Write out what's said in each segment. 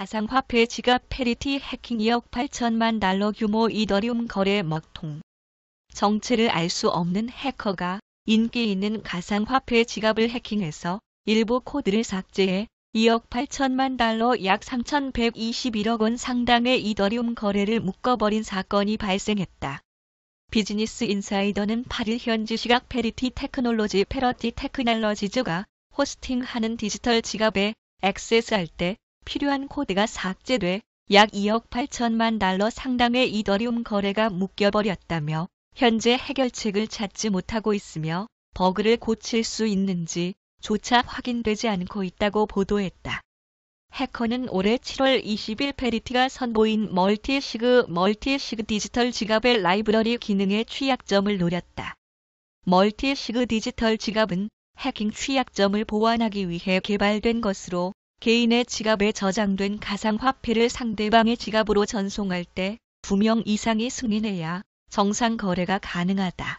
가상화폐 지갑 페리티 해킹 2억 8천만 달러 규모 이더리움 거래 먹통. 정체를 알 수 없는 해커가 인기 있는 가상화폐 지갑을 해킹해서 일부 코드를 삭제해 2억 8천만 달러 약 3,121억 원 상당의 이더리움 거래를 묶어버린 사건이 발생했다. 비즈니스 인사이더는 8일 현지 시각 페리티 테크놀로지 페러티 테크날러지즈가 호스팅하는 디지털 지갑에 액세스할 때 필요한 코드가 삭제돼 약 2억 8천만 달러 상당의 이더리움 거래가 묶여버렸다며 현재 해결책을 찾지 못하고 있으며 버그를 고칠 수 있는지 조차 확인되지 않고 있다고 보도했다. 해커는 올해 7월 20일 페리티가 선보인 멀티시그 멀티시그 디지털 지갑의 라이브러리 기능의 취약점을 노렸다. 멀티시그 디지털 지갑은 해킹 취약점을 보완하기 위해 개발된 것으로 개인의 지갑에 저장된 가상화폐를 상대방의 지갑으로 전송할 때 2명 이상이 승인해야 정상 거래가 가능하다.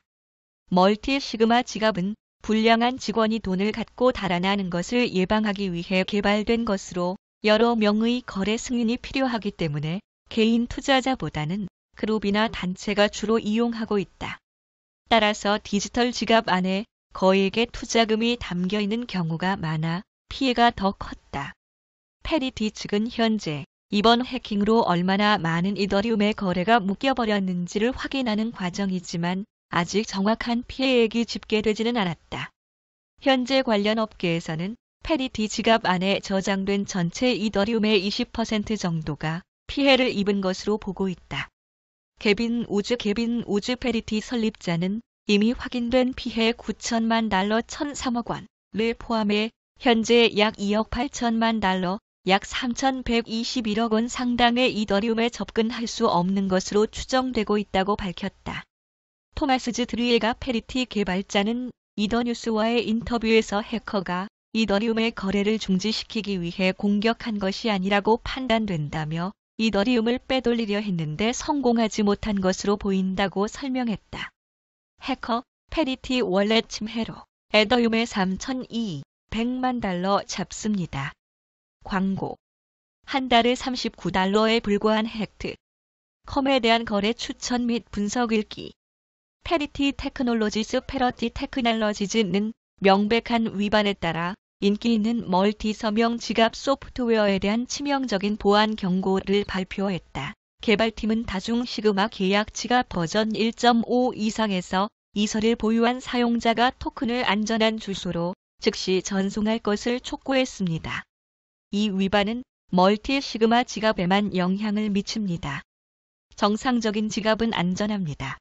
멀티 시그마 지갑은 불량한 직원이 돈을 갖고 달아나는 것을 예방하기 위해 개발된 것으로 여러 명의 거래 승인이 필요하기 때문에 개인 투자자보다는 그룹이나 단체가 주로 이용하고 있다. 따라서 디지털 지갑 안에 거액의 투자금이 담겨 있는 경우가 많아 피해가 더 컸다. 페리티 측은 현재 이번 해킹으로 얼마나 많은 이더리움의 거래가 묶여버렸는지를 확인하는 과정이지만 아직 정확한 피해액이 집계되지는 않았다. 현재 관련 업계에서는 페리티 지갑 안에 저장된 전체 이더리움의 20% 정도가 피해를 입은 것으로 보고 있다. 개빈 우즈 개빈 우즈 페리티 설립자는 이미 확인된 피해 9천만 달러 1,003억 원을 포함해 현재 약 2억 8천만 달러, 약 3,121억 원 상당의 이더리움에 접근할 수 없는 것으로 추정되고 있다고 밝혔다. 토마스즈 드리엘가 페리티 개발자는 이더뉴스와의 인터뷰에서 해커가 이더리움의 거래를 중지시키기 위해 공격한 것이 아니라고 판단된다며 이더리움을 빼돌리려 했는데 성공하지 못한 것으로 보인다고 설명했다. 해커 페리티 월렛 침해로 에더움의 3002 100만 달러 잡습니다. 광고. 한 달에 39달러에 불과한 헥트. 컴에 대한 거래 추천 및 분석 읽기. 페리티 테크놀로지스 페러티 테크놀로지즈는 명백한 위반에 따라 인기 있는 멀티 서명 지갑 소프트웨어에 대한 치명적인 보안 경고를 발표했다. 개발팀은 다중 시그마 계약 지갑 버전 1.5 이상에서 이서를 보유한 사용자가 토큰을 안전한 주소로 즉시 전송할 것을 촉구했습니다. 이 위반은 멀티 시그마 지갑에만 영향을 미칩니다. 정상적인 지갑은 안전합니다.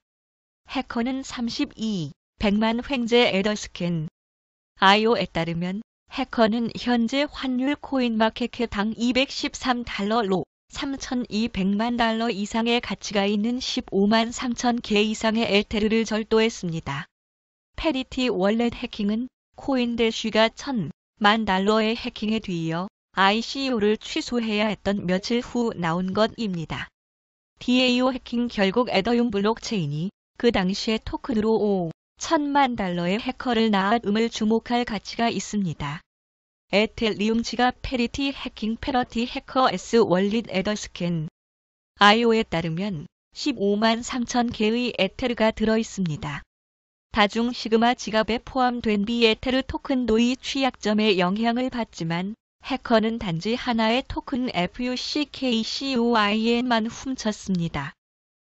해커는 32, 100만 횡재 에더스캔. IO에 따르면 해커는 현재 환율 코인마켓당 213달러로 3,200만 달러 이상의 가치가 있는 15만 3천 개 이상의 엘테르를 절도했습니다. 페리티 월렛 해킹은 코인델쉬가 천, 만 달러의 해킹에 뒤이어 ICO를 취소해야 했던 며칠 후 나온 것입니다. DAO 해킹 결국 에더움 블록체인이 그 당시의 토큰으로 5, 천만 달러의 해커를 낳음을 주목할 가치가 있습니다. 에텔리움 지갑 페리티 해킹 페러티 해커 S 월릿 에더스캔 IO에 따르면 15만 3천 개의 에테르가 들어있습니다. 다중 시그마 지갑에 포함된 비에테르 토큰 노이 취약점에 영향을 받지만 해커는 단지 하나의 토큰 FUCKCOIN만 훔쳤습니다.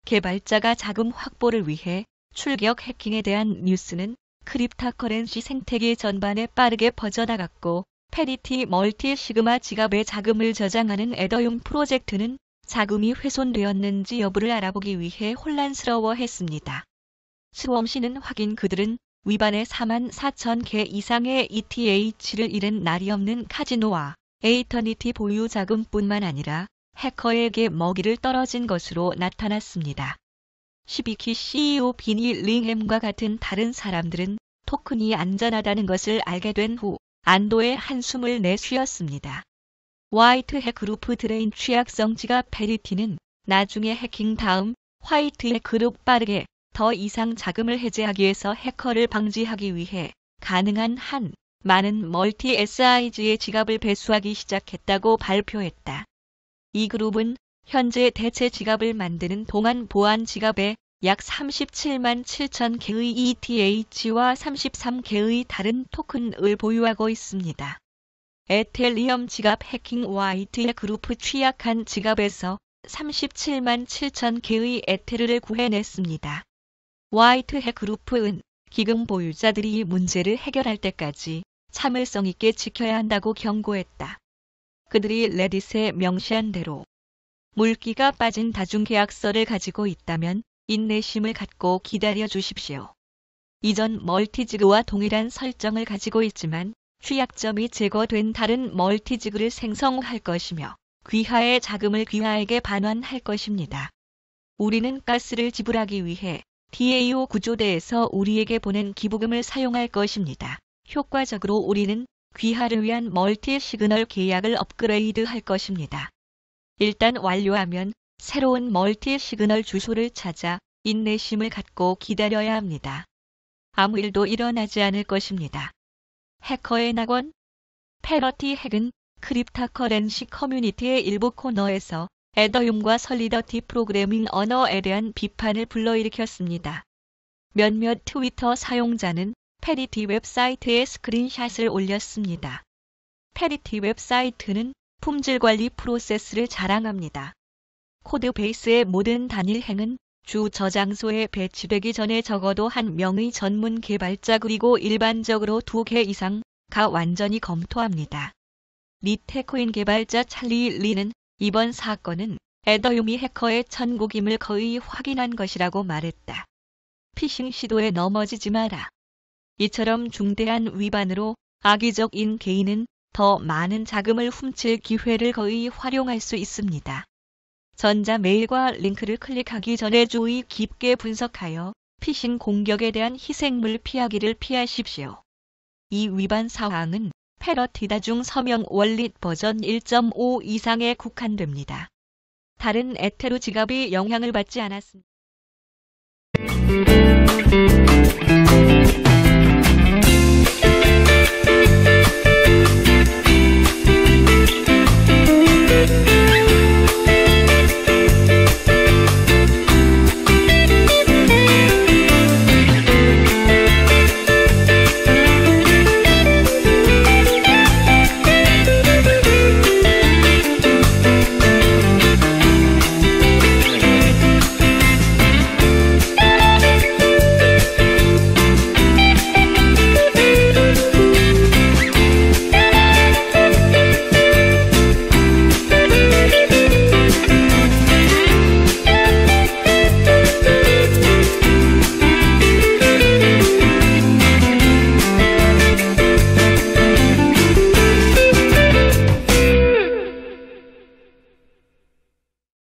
개발자가 자금 확보를 위해 출격 해킹에 대한 뉴스는 크립타커렌시 생태계 전반에 빠르게 퍼져나갔고 페리티 멀티 시그마 지갑에 자금을 저장하는 에더용 프로젝트는 자금이 훼손되었는지 여부를 알아보기 위해 혼란스러워했습니다. 스웜씨는 확인 그들은 위반에 4만 4천 개 이상의 ETH를 잃은 날이 없는 카지노와 에이터니티 보유 자금뿐만 아니라 해커에게 먹이를 떨어진 것으로 나타났습니다. 12키 CEO 비니 링햄과 같은 다른 사람들은 토큰이 안전하다는 것을 알게 된 후 안도의 한숨을 내쉬었습니다. 화이트해 그룹 드레인 취약성지가 페리티는 나중에 해킹 다음 화이트해 그룹 빠르게 더 이상 자금을 해제하기 위해서 해커를 방지하기 위해 가능한 한 많은 멀티 SIG의 지갑을 배수하기 시작했다고 발표했다. 이 그룹은 현재 대체 지갑을 만드는 동안 보안 지갑에 약 37만 7천 개의 ETH와 33개의 다른 토큰을 보유하고 있습니다. 에텔리엄 지갑 해킹 YT 그룹 취약한 지갑에서 37만 7천 개의 에테르를 구해냈습니다. 화이트해 그룹은 기금 보유자들이 이 문제를 해결할 때까지 참을성 있게 지켜야 한다고 경고했다. 그들이 레딧에 명시한 대로 물기가 빠진 다중계약서를 가지고 있다면 인내심을 갖고 기다려 주십시오. 이전 멀티지그와 동일한 설정을 가지고 있지만 취약점이 제거된 다른 멀티지그를 생성할 것이며 귀하의 자금을 귀하에게 반환할 것입니다. 우리는 가스를 지불하기 위해 DAO 구조대에서 우리에게 보낸 기부금을 사용할 것입니다. 효과적으로 우리는 귀하를 위한 멀티 시그널 계약을 업그레이드 할 것입니다. 일단 완료하면 새로운 멀티 시그널 주소를 찾아 인내심을 갖고 기다려야 합니다. 아무 일도 일어나지 않을 것입니다. 해커의 낙원 패러티 핵은 크립타커렌시 커뮤니티의 일부 코너에서 애더용과 설리더티 프로그래밍 언어에 대한 비판을 불러일으켰습니다. 몇몇 트위터 사용자는 페리티 웹사이트에 스크린샷을 올렸습니다. 페리티 웹사이트는 품질 관리 프로세스를 자랑합니다. 코드 베이스의 모든 단일 행은 주 저장소에 배치되기 전에 적어도 한 명의 전문 개발자 그리고 일반적으로 두 개 이상 가 완전히 검토합니다. 리테코인 개발자 찰리 리는 이번 사건은 에더유미 해커의 천국임을 거의 확인한 것이라고 말했다. 피싱 시도에 넘어지지 마라. 이처럼 중대한 위반으로 악의적인 개인은 더 많은 자금을 훔칠 기회를 거의 활용할 수 있습니다. 전자메일과 링크를 클릭하기 전에 주의 깊게 분석하여 피싱 공격에 대한 희생물 피하기를 피하십시오. 이 위반 사항은 패러티다중 서명 원릿 버전 1.5 이상에 국한됩니다. 다른 에테로 지갑이 영향을 받지 않았습니다.